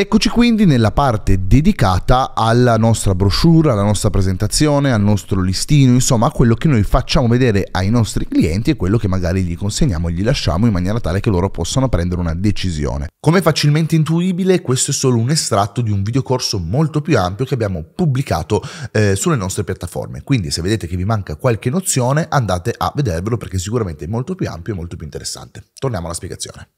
Eccoci quindi nella parte dedicata alla nostra brochure, alla nostra presentazione, al nostro listino, insomma a quello che noi facciamo vedere ai nostri clienti e quello che magari gli consegniamo e gli lasciamo in maniera tale che loro possano prendere una decisione. Come facilmente intuibile questo è solo un estratto di un videocorso molto più ampio che abbiamo pubblicato eh, sulle nostre piattaforme, quindi se vedete che vi manca qualche nozione andate a vedervelo perché sicuramente è molto più ampio e molto più interessante. Torniamo alla spiegazione.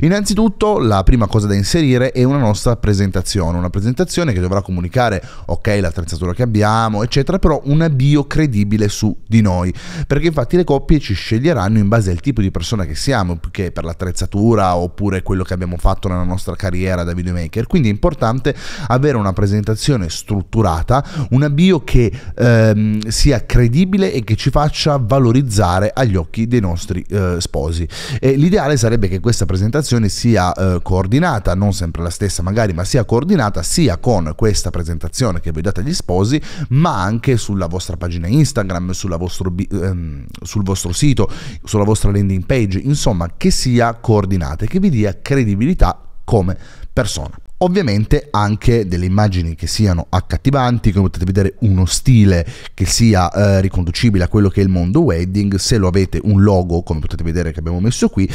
Innanzitutto la prima cosa da inserire è una nostra presentazione, una presentazione che dovrà comunicare ok l'attrezzatura che abbiamo, eccetera, però una bio credibile su di noi, perché infatti le coppie ci sceglieranno in base al tipo di persona che siamo, più che per l'attrezzatura oppure quello che abbiamo fatto nella nostra carriera da videomaker, quindi è importante avere una presentazione strutturata, una bio che ehm, sia credibile e che ci faccia valorizzare agli occhi dei nostri eh, sposi. E l'ideale sarebbe che questa presentazione presentazione sia eh, coordinata, non sempre la stessa magari, ma sia coordinata sia con questa presentazione che voi date agli sposi, ma anche sulla vostra pagina Instagram, vostro, ehm, sul vostro sito, sulla vostra landing page, insomma che sia coordinata e che vi dia credibilità come persona. Ovviamente anche delle immagini che siano accattivanti, come potete vedere uno stile che sia eh, riconducibile a quello che è il mondo wedding, se lo avete un logo come potete vedere che abbiamo messo qui,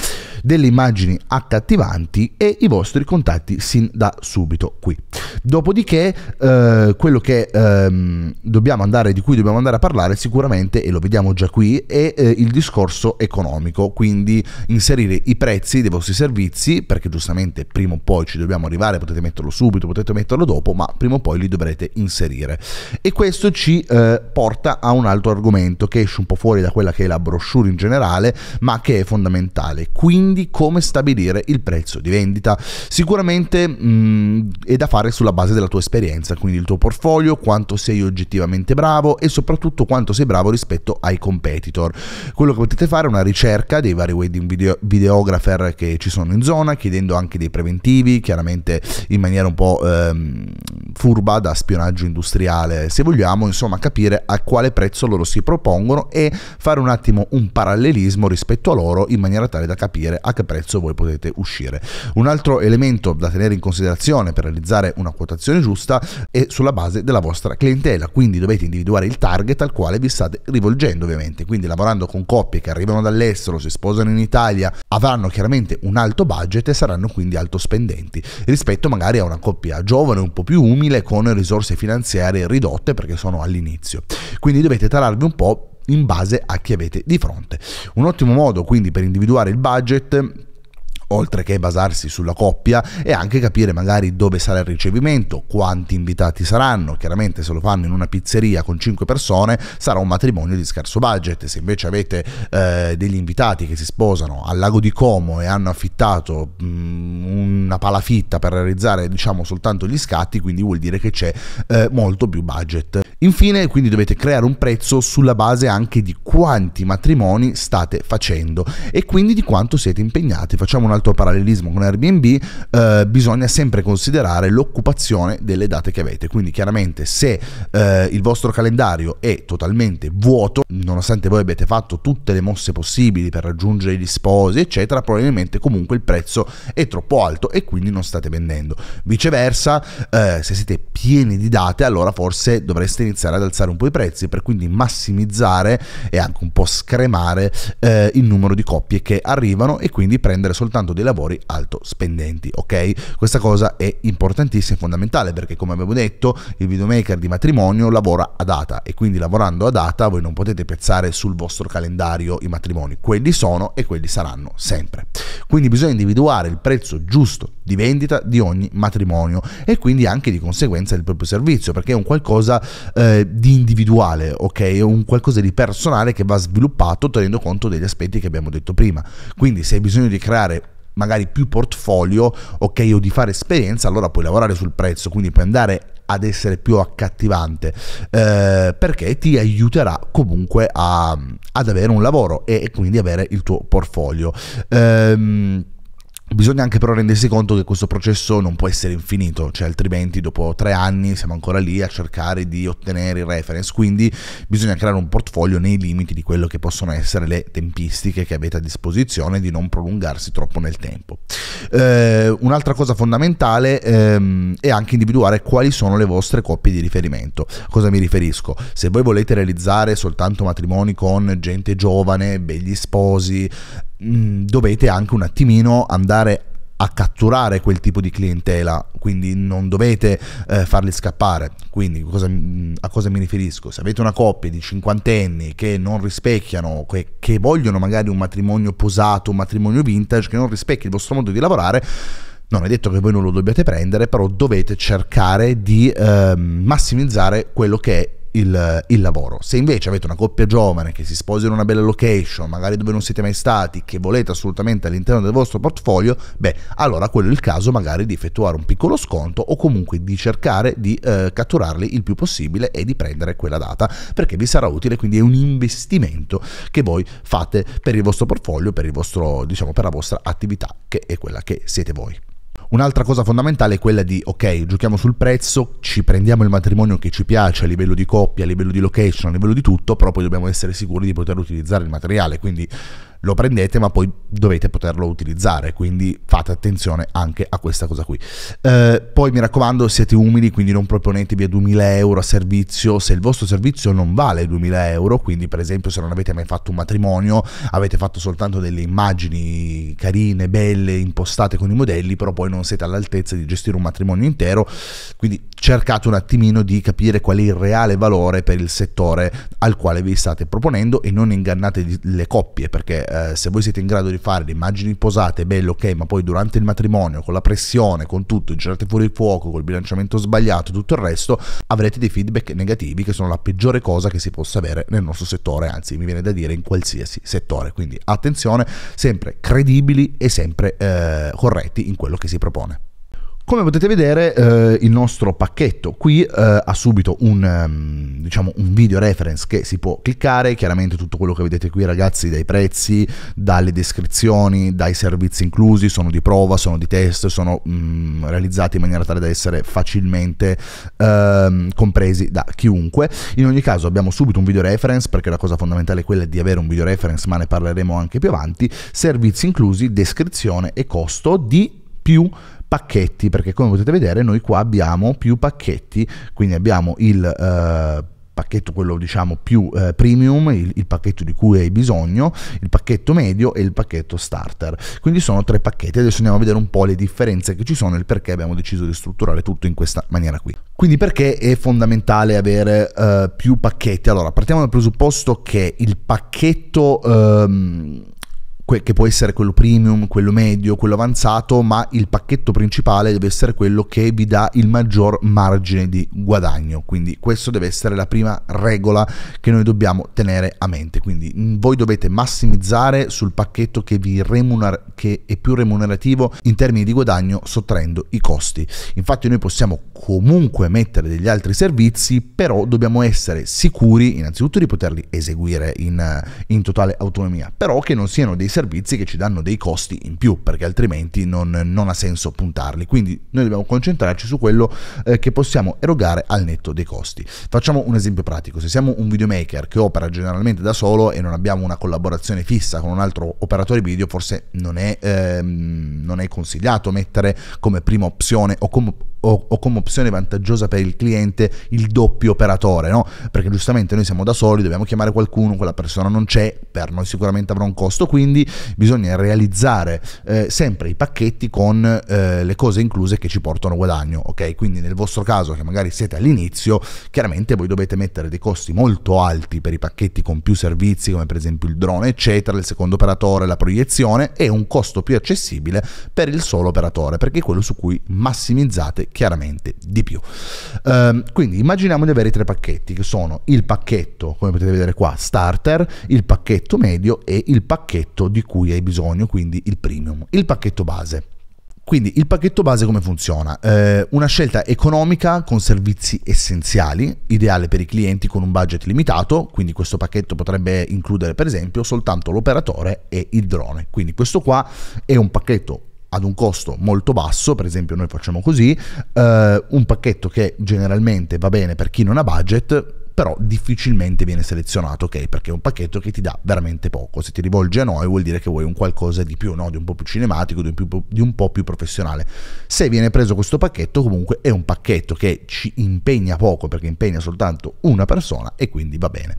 delle immagini accattivanti e i vostri contatti sin da subito qui. Dopodiché eh, quello che ehm, dobbiamo andare, di cui dobbiamo andare a parlare sicuramente, e lo vediamo già qui, è eh, il discorso economico, quindi inserire i prezzi dei vostri servizi, perché giustamente prima o poi ci dobbiamo arrivare, potete potete metterlo subito, potete metterlo dopo, ma prima o poi li dovrete inserire. E questo ci eh, porta a un altro argomento che esce un po' fuori da quella che è la brochure in generale, ma che è fondamentale. Quindi come stabilire il prezzo di vendita? Sicuramente mh, mm, è da fare sulla base della tua esperienza, quindi il tuo portfolio, quanto sei oggettivamente bravo e soprattutto quanto sei bravo rispetto ai competitor. Quello che potete fare è una ricerca dei vari wedding video- videographer che ci sono in zona, chiedendo anche dei preventivi, chiaramente in maniera un po' ehm, furba da spionaggio industriale, se vogliamo insomma capire a quale prezzo loro si propongono e fare un attimo un parallelismo rispetto a loro in maniera tale da capire a che prezzo voi potete uscire. Un altro elemento da tenere in considerazione per realizzare una quotazione giusta è sulla base della vostra clientela, quindi dovete individuare il target al quale vi state rivolgendo ovviamente, quindi lavorando con coppie che arrivano dall'estero, si sposano in Italia, avranno chiaramente un alto budget e saranno quindi alto spendenti rispetto a magari a una coppia giovane, un po' più umile, con risorse finanziarie ridotte perché sono all'inizio. Quindi dovete tararvi un po' in base a chi avete di fronte. Un ottimo modo quindi per individuare il budget oltre che basarsi sulla coppia e anche capire magari dove sarà il ricevimento, quanti invitati saranno. Chiaramente se lo fanno in una pizzeria con 5 persone sarà un matrimonio di scarso budget, se invece avete eh, degli invitati che si sposano al lago di Como e hanno affittato mh, mm, una palafitta per realizzare diciamo soltanto gli scatti, quindi vuol dire che c'è eh, molto più budget. Infine, quindi dovete creare un prezzo sulla base anche di quanti matrimoni state facendo e quindi di quanto siete impegnati. Facciamo una altro parallelismo con Airbnb, eh, bisogna sempre considerare l'occupazione delle date che avete. Quindi chiaramente se eh, il vostro calendario è totalmente vuoto, nonostante voi abbiate fatto tutte le mosse possibili per raggiungere gli sposi, eccetera, probabilmente comunque il prezzo è troppo alto e quindi non state vendendo. Viceversa, eh, se siete pieni di date, allora forse dovreste iniziare ad alzare un po' i prezzi per quindi massimizzare e anche un po' scremare eh, il numero di coppie che arrivano e quindi prendere soltanto soltanto dei lavori alto spendenti, ok? Questa cosa è importantissima e fondamentale perché come avevo detto il videomaker di matrimonio lavora a data e quindi lavorando a data voi non potete piazzare sul vostro calendario i matrimoni, quelli sono e quelli saranno sempre. Quindi bisogna individuare il prezzo giusto di vendita di ogni matrimonio e quindi anche di conseguenza il proprio servizio perché è un qualcosa eh, di individuale, ok? È un qualcosa di personale che va sviluppato tenendo conto degli aspetti che abbiamo detto prima. Quindi se hai bisogno di creare magari più portfolio, ok, o di fare esperienza, allora puoi lavorare sul prezzo, quindi puoi andare ad essere più accattivante eh, perché ti aiuterà comunque a, ad avere un lavoro e, e quindi avere il tuo portfolio. Ehm, Bisogna anche però rendersi conto che questo processo non può essere infinito, cioè altrimenti dopo tre anni siamo ancora lì a cercare di ottenere il reference, quindi bisogna creare un portfolio nei limiti di quello che possono essere le tempistiche che avete a disposizione di non prolungarsi troppo nel tempo. Eh, un'altra cosa fondamentale ehm, è anche individuare quali sono le vostre coppie di riferimento. A cosa mi riferisco? Se voi volete realizzare soltanto matrimoni con gente giovane, begli sposi, Mm, dovete anche un attimino andare a catturare quel tipo di clientela, quindi non dovete eh, farli scappare. Quindi cosa, a cosa mi riferisco? Se avete una coppia di cinquantenni che non rispecchiano, che, che vogliono magari un matrimonio posato, un matrimonio vintage, che non rispecchia il vostro modo di lavorare, non è detto che voi non lo dobbiate prendere, però dovete cercare di eh, massimizzare quello che è il, il, lavoro. Se invece avete una coppia giovane che si sposa in una bella location, magari dove non siete mai stati, che volete assolutamente all'interno del vostro portfolio, beh, allora quello è il caso magari di effettuare un piccolo sconto o comunque di cercare di eh, catturarli il più possibile e di prendere quella data perché vi sarà utile, quindi è un investimento che voi fate per il vostro portfolio, per, il vostro, diciamo, per la vostra attività che è quella che siete voi. Un'altra cosa fondamentale è quella di, ok, giochiamo sul prezzo, ci prendiamo il matrimonio che ci piace a livello di coppia, a livello di location, a livello di tutto, però poi dobbiamo essere sicuri di poter utilizzare il materiale, quindi lo prendete ma poi dovete poterlo utilizzare, quindi fate attenzione anche a questa cosa qui. Eh, poi mi raccomando siete umili, quindi non proponetevi a 2000 euro a servizio se il vostro servizio non vale 2000 euro, quindi per esempio se non avete mai fatto un matrimonio, avete fatto soltanto delle immagini carine, belle, impostate con i modelli, però poi non siete all'altezza di gestire un matrimonio intero, quindi cercate un attimino di capire qual è il reale valore per il settore al quale vi state proponendo e non ingannate le coppie perché eh, se voi siete in grado di fare le immagini posate, bello, ok, ma poi durante il matrimonio, con la pressione, con tutto, girate fuori il fuoco, col bilanciamento sbagliato, tutto il resto, avrete dei feedback negativi che sono la peggiore cosa che si possa avere nel nostro settore, anzi mi viene da dire in qualsiasi settore. Quindi attenzione, sempre credibili e sempre eh, corretti in quello che si propone. Come potete vedere eh, il nostro pacchetto qui eh, ha subito un, um, diciamo un, video reference che si può cliccare, chiaramente tutto quello che vedete qui ragazzi dai prezzi, dalle descrizioni, dai servizi inclusi, sono di prova, sono di test, sono um, realizzati in maniera tale da essere facilmente um, compresi da chiunque. In ogni caso abbiamo subito un video reference perché la cosa fondamentale è quella di avere un video reference ma ne parleremo anche più avanti, servizi inclusi, descrizione e costo di più pacchetti, perché come potete vedere noi qua abbiamo più pacchetti, quindi abbiamo il... Eh, pacchetto quello diciamo più eh, premium, il, il, pacchetto di cui hai bisogno, il pacchetto medio e il pacchetto starter. Quindi sono tre pacchetti. Adesso andiamo a vedere un po' le differenze che ci sono e il perché abbiamo deciso di strutturare tutto in questa maniera qui. Quindi perché è fondamentale avere eh, più pacchetti? Allora, partiamo dal presupposto che il pacchetto ehm, que- che può essere quello premium, quello medio, quello avanzato, ma il pacchetto principale deve essere quello che vi dà il maggior margine di guadagno. Quindi questa deve essere la prima regola che noi dobbiamo tenere a mente. Quindi mm, voi dovete massimizzare sul pacchetto che, remuner- che è più remunerativo in termini di guadagno sottraendo i costi. Infatti noi possiamo comunque mettere degli altri servizi, però dobbiamo essere sicuri innanzitutto di poterli eseguire in, in totale autonomia, però che non siano dei servizi che ci danno dei costi in più, perché altrimenti non, non ha senso puntarli. Quindi noi dobbiamo concentrarci su quello eh, che possiamo erogare al netto dei costi. Facciamo un esempio pratico, se siamo un videomaker che opera generalmente da solo e non abbiamo una collaborazione fissa con un altro operatore video, forse non è, ehm, non è consigliato mettere come prima opzione o come o, o, come opzione vantaggiosa per il cliente il doppio operatore, no? Perché giustamente noi siamo da soli, dobbiamo chiamare qualcuno, quella persona non c'è, per noi sicuramente avrà un costo, quindi bisogna realizzare eh, sempre i pacchetti con eh, le cose incluse che ci portano guadagno, ok? Quindi nel vostro caso che magari siete all'inizio, chiaramente voi dovete mettere dei costi molto alti per i pacchetti con più servizi, come per esempio il drone, eccetera, il secondo operatore, la proiezione e un costo più accessibile per il solo operatore, perché è quello su cui massimizzate chiaramente di più. Um, quindi immaginiamo di avere tre pacchetti che sono il pacchetto, come potete vedere qua, starter, il pacchetto medio e il pacchetto di cui hai bisogno, quindi il premium, il pacchetto base. Quindi il pacchetto base come funziona? Eh, una scelta economica con servizi essenziali, ideale per i clienti con un budget limitato, quindi questo pacchetto potrebbe includere per esempio soltanto l'operatore e il drone. Quindi questo qua è un pacchetto ad un costo molto basso, per esempio noi facciamo così, eh, un pacchetto che generalmente va bene per chi non ha budget, però difficilmente viene selezionato, ok? Perché è un pacchetto che ti dà veramente poco. Se ti rivolge a noi vuol dire che vuoi un qualcosa di più, no? Di un po' più cinematico, di un, più, di un po' più professionale. Se viene preso questo pacchetto, comunque è un pacchetto che ci impegna poco, perché impegna soltanto una persona e quindi va bene.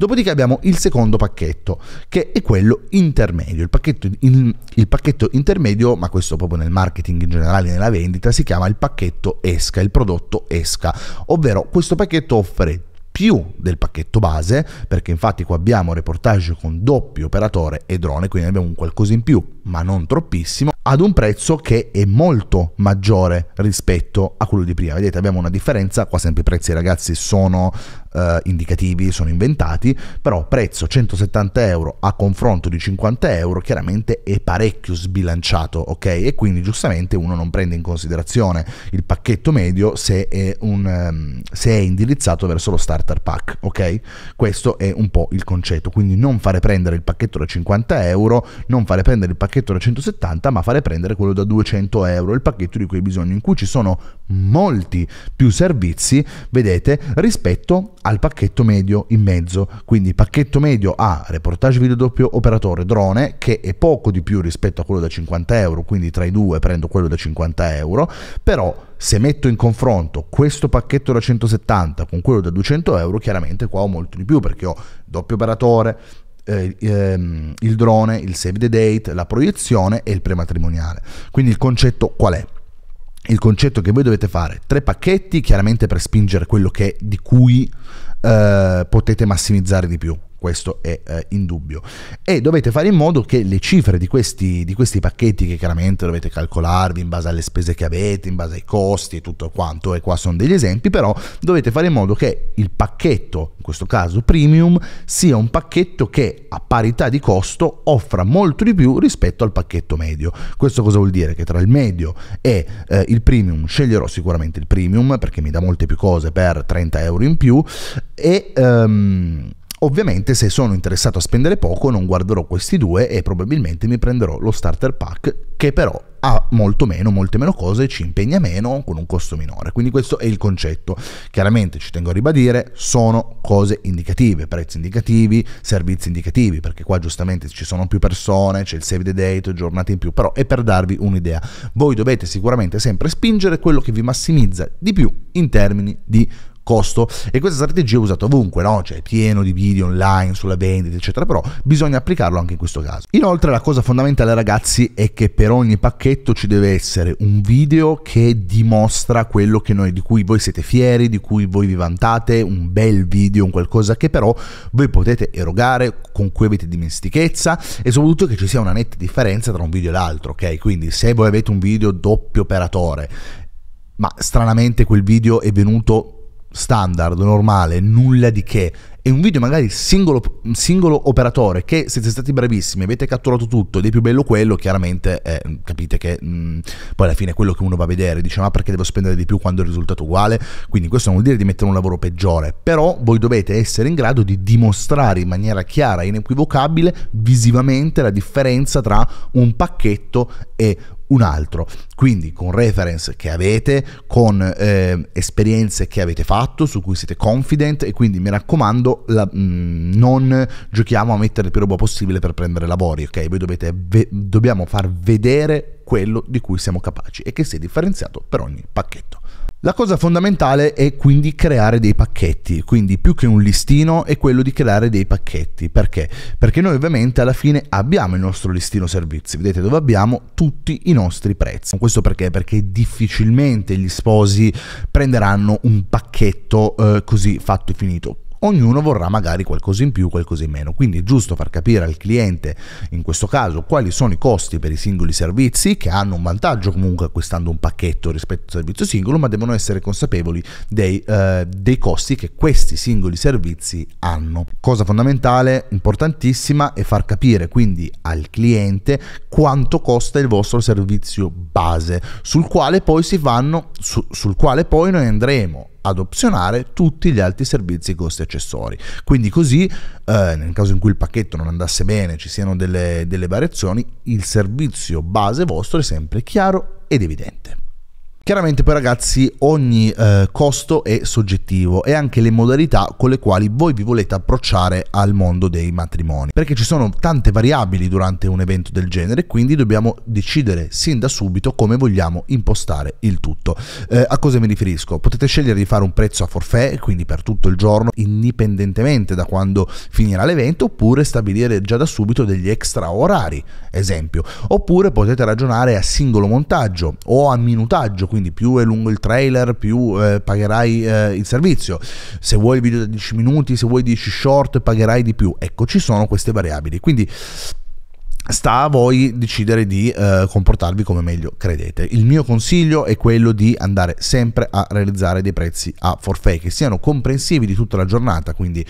Dopodiché abbiamo il secondo pacchetto, che è quello intermedio. Il pacchetto, in, il pacchetto intermedio, ma questo proprio nel marketing in generale, nella vendita, si chiama il pacchetto esca, il prodotto esca, ovvero questo pacchetto offre più del pacchetto base, perché infatti qua abbiamo reportage con doppio operatore e drone, quindi abbiamo un qualcosa in più, ma non troppissimo, ad un prezzo che è molto maggiore rispetto a quello di prima. Vedete, abbiamo una differenza, qua sempre i prezzi ragazzi sono eh, indicativi, sono inventati, però prezzo 170 euro a confronto di 50 euro chiaramente è parecchio sbilanciato, ok? E quindi giustamente uno non prende in considerazione il pacchetto medio se è, un, ehm, se è indirizzato verso lo starter pack, ok? Questo è un po' il concetto, quindi non fare prendere il pacchetto da 50 euro, non fare prendere il pacchetto da 170, ma fare fare prendere quello da 200 euro, il pacchetto di cui hai bisogno, in cui ci sono molti più servizi, vedete, rispetto al pacchetto medio in mezzo. Quindi pacchetto medio ha reportage video doppio operatore drone, che è poco di più rispetto a quello da 50 euro, quindi tra i due prendo quello da 50 euro, però se metto in confronto questo pacchetto da 170 con quello da 200 euro, chiaramente qua ho molto di più perché ho doppio operatore, eh, ehm, il drone, il save the date, la proiezione e il prematrimoniale. Quindi il concetto qual è? Il concetto è che voi dovete fare tre pacchetti chiaramente per spingere quello che, di cui eh, potete massimizzare di più questo è eh, indubbio. E dovete fare in modo che le cifre di questi, di questi, pacchetti, che chiaramente dovete calcolarvi in base alle spese che avete, in base ai costi e tutto quanto, e qua sono degli esempi, però dovete fare in modo che il pacchetto, in questo caso premium, sia un pacchetto che a parità di costo offra molto di più rispetto al pacchetto medio. Questo cosa vuol dire? Che tra il medio e eh, il premium sceglierò sicuramente il premium perché mi dà molte più cose per 30 euro in più e... Um, Ovviamente se sono interessato a spendere poco non guarderò questi due e probabilmente mi prenderò lo starter pack che però ha molto meno, molte meno cose, ci impegna meno con un costo minore. Quindi questo è il concetto. Chiaramente ci tengo a ribadire, sono cose indicative, prezzi indicativi, servizi indicativi, perché qua giustamente ci sono più persone, c'è il save the date, giornate in più, però è per darvi un'idea. Voi dovete sicuramente sempre spingere quello che vi massimizza di più in termini di costo e questa strategia è usata ovunque, no? Cioè è pieno di video online sulla vendita, eccetera, però bisogna applicarlo anche in questo caso. Inoltre la cosa fondamentale ragazzi è che per ogni pacchetto ci deve essere un video che dimostra quello che noi di cui voi siete fieri, di cui voi vi vantate, un bel video, un qualcosa che però voi potete erogare, con cui avete dimestichezza e soprattutto che ci sia una netta differenza tra un video e l'altro, ok? Quindi se voi avete un video doppio operatore, ma stranamente quel video è venuto standard, normale, nulla di che, e un video magari singolo, singolo operatore che se siete stati bravissimi, avete catturato tutto ed è più bello quello, chiaramente eh, capite che mh, mm, poi alla fine è quello che uno va a vedere, dice ma perché devo spendere di più quando il risultato è uguale, quindi questo non vuol dire di mettere un lavoro peggiore, però voi dovete essere in grado di dimostrare in maniera chiara inequivocabile visivamente la differenza tra un pacchetto e un altro. Quindi con reference che avete, con eh, esperienze che avete fatto, su cui siete confident e quindi mi raccomando la, mh, mm, non giochiamo a mettere il più roba possibile per prendere lavori, ok? Voi dovete, ve, dobbiamo far vedere quello di cui siamo capaci e che sia differenziato per ogni pacchetto. La cosa fondamentale è quindi creare dei pacchetti, quindi più che un listino è quello di creare dei pacchetti. Perché? Perché noi ovviamente alla fine abbiamo il nostro listino servizi, vedete dove abbiamo tutti i nostri prezzi. Questo perché? Perché difficilmente gli sposi prenderanno un pacchetto eh, così fatto e finito ognuno vorrà magari qualcosa in più, qualcosa in meno. Quindi è giusto far capire al cliente, in questo caso, quali sono i costi per i singoli servizi, che hanno un vantaggio comunque acquistando un pacchetto rispetto al servizio singolo, ma devono essere consapevoli dei, eh, dei costi che questi singoli servizi hanno. Cosa fondamentale, importantissima, è far capire quindi al cliente quanto costa il vostro servizio base, sul quale poi si vanno, su, sul quale poi noi andremo ad opzionare tutti gli altri servizi, costi e accessori. Quindi così, eh, nel caso in cui il pacchetto non andasse bene, ci siano delle, delle variazioni, il servizio base vostro è sempre chiaro ed evidente. Chiaramente poi ragazzi ogni eh, costo è soggettivo e anche le modalità con le quali voi vi volete approcciare al mondo dei matrimoni, perché ci sono tante variabili durante un evento del genere, quindi dobbiamo decidere sin da subito come vogliamo impostare il tutto. Eh, a cosa mi riferisco? Potete scegliere di fare un prezzo a forfè, quindi per tutto il giorno, indipendentemente da quando finirà l'evento, oppure stabilire già da subito degli extra orari, esempio, oppure potete ragionare a singolo montaggio o a minutaggio, quindi quindi più è lungo il trailer, più eh, pagherai eh, il servizio. Se vuoi il video da 10 minuti, se vuoi 10 short, pagherai di più. Ecco, ci sono queste variabili. Quindi sta a voi decidere di eh, comportarvi come meglio credete. Il mio consiglio è quello di andare sempre a realizzare dei prezzi a forfait che siano comprensivi di tutta la giornata, quindi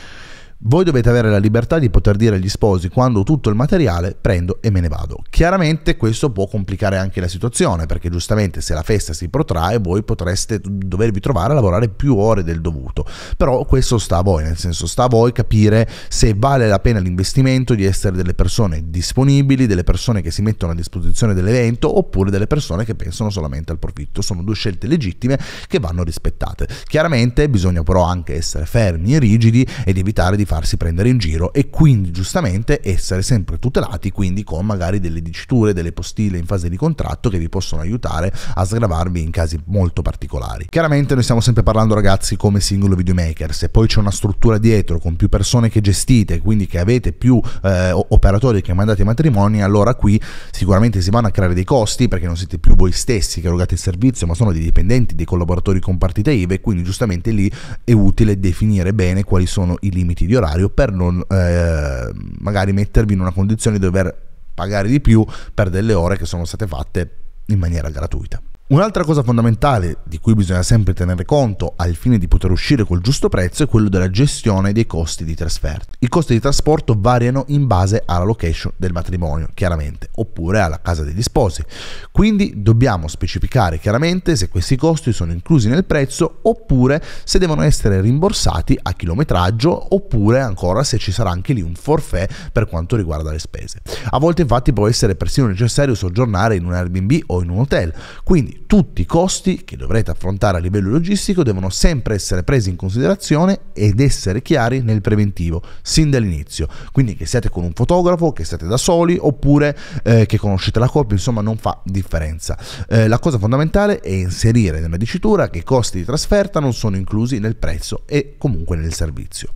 voi dovete avere la libertà di poter dire agli sposi quando tutto il materiale prendo e me ne vado. Chiaramente questo può complicare anche la situazione perché giustamente se la festa si protrae voi potreste dovervi trovare a lavorare più ore del dovuto. Però questo sta a voi, nel senso sta a voi capire se vale la pena l'investimento di essere delle persone disponibili, delle persone che si mettono a disposizione dell'evento oppure delle persone che pensano solamente al profitto. Sono due scelte legittime che vanno rispettate. Chiaramente bisogna però anche essere fermi e rigidi ed evitare di farsi prendere in giro e quindi giustamente essere sempre tutelati, quindi con magari delle diciture, delle postille in fase di contratto che vi possono aiutare a sgravarvi in casi molto particolari. Chiaramente noi stiamo sempre parlando ragazzi come singolo videomaker, se poi c'è una struttura dietro con più persone che gestite, quindi che avete più eh, operatori che mandate ai matrimoni, allora qui sicuramente si vanno a creare dei costi perché non siete più voi stessi che erogate il servizio, ma sono dei dipendenti, dei collaboratori con partita IVA e quindi giustamente lì è utile definire bene quali sono i limiti di orario orario per non eh, magari mettervi in una condizione di dover pagare di più per delle ore che sono state fatte in maniera gratuita. Un'altra cosa fondamentale di cui bisogna sempre tenere conto al fine di poter uscire col giusto prezzo è quello della gestione dei costi di trasferta. I costi di trasporto variano in base alla location del matrimonio, chiaramente, oppure alla casa degli sposi. Quindi dobbiamo specificare chiaramente se questi costi sono inclusi nel prezzo oppure se devono essere rimborsati a chilometraggio oppure ancora se ci sarà anche lì un forfè per quanto riguarda le spese. A volte infatti può essere persino necessario soggiornare in un Airbnb o in un hotel. Quindi tutti i costi che dovrete affrontare a livello logistico devono sempre essere presi in considerazione ed essere chiari nel preventivo, sin dall'inizio. Quindi che siate con un fotografo, che siate da soli oppure eh, che conoscete la coppia, insomma non fa differenza. Eh, la cosa fondamentale è inserire nella dicitura che i costi di trasferta non sono inclusi nel prezzo e comunque nel servizio.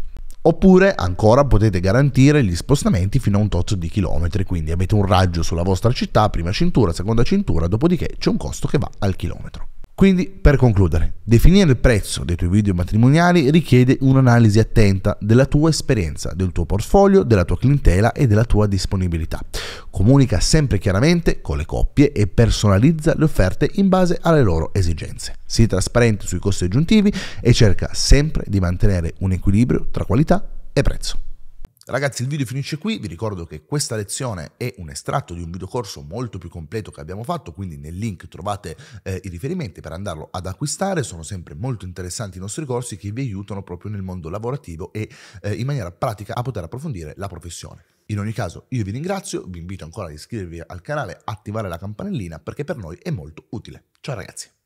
Oppure ancora potete garantire gli spostamenti fino a un tot di chilometri, quindi avete un raggio sulla vostra città, prima cintura, seconda cintura, dopodiché c'è un costo che va al chilometro. Quindi, per concludere, definire il prezzo dei tuoi video matrimoniali richiede un'analisi attenta della tua esperienza, del tuo portfolio, della tua clientela e della tua disponibilità. Comunica sempre chiaramente con le coppie e personalizza le offerte in base alle loro esigenze. Sii trasparente sui costi aggiuntivi e cerca sempre di mantenere un equilibrio tra qualità e prezzo. Ragazzi il video finisce qui, vi ricordo che questa lezione è un estratto di un videocorso molto più completo che abbiamo fatto, quindi nel link trovate eh, i riferimenti per andarlo ad acquistare, sono sempre molto interessanti i nostri corsi che vi aiutano proprio nel mondo lavorativo e eh, in maniera pratica a poter approfondire la professione. In ogni caso io vi ringrazio, vi invito ancora ad iscrivervi al canale, attivare la campanellina perché per noi è molto utile. Ciao ragazzi!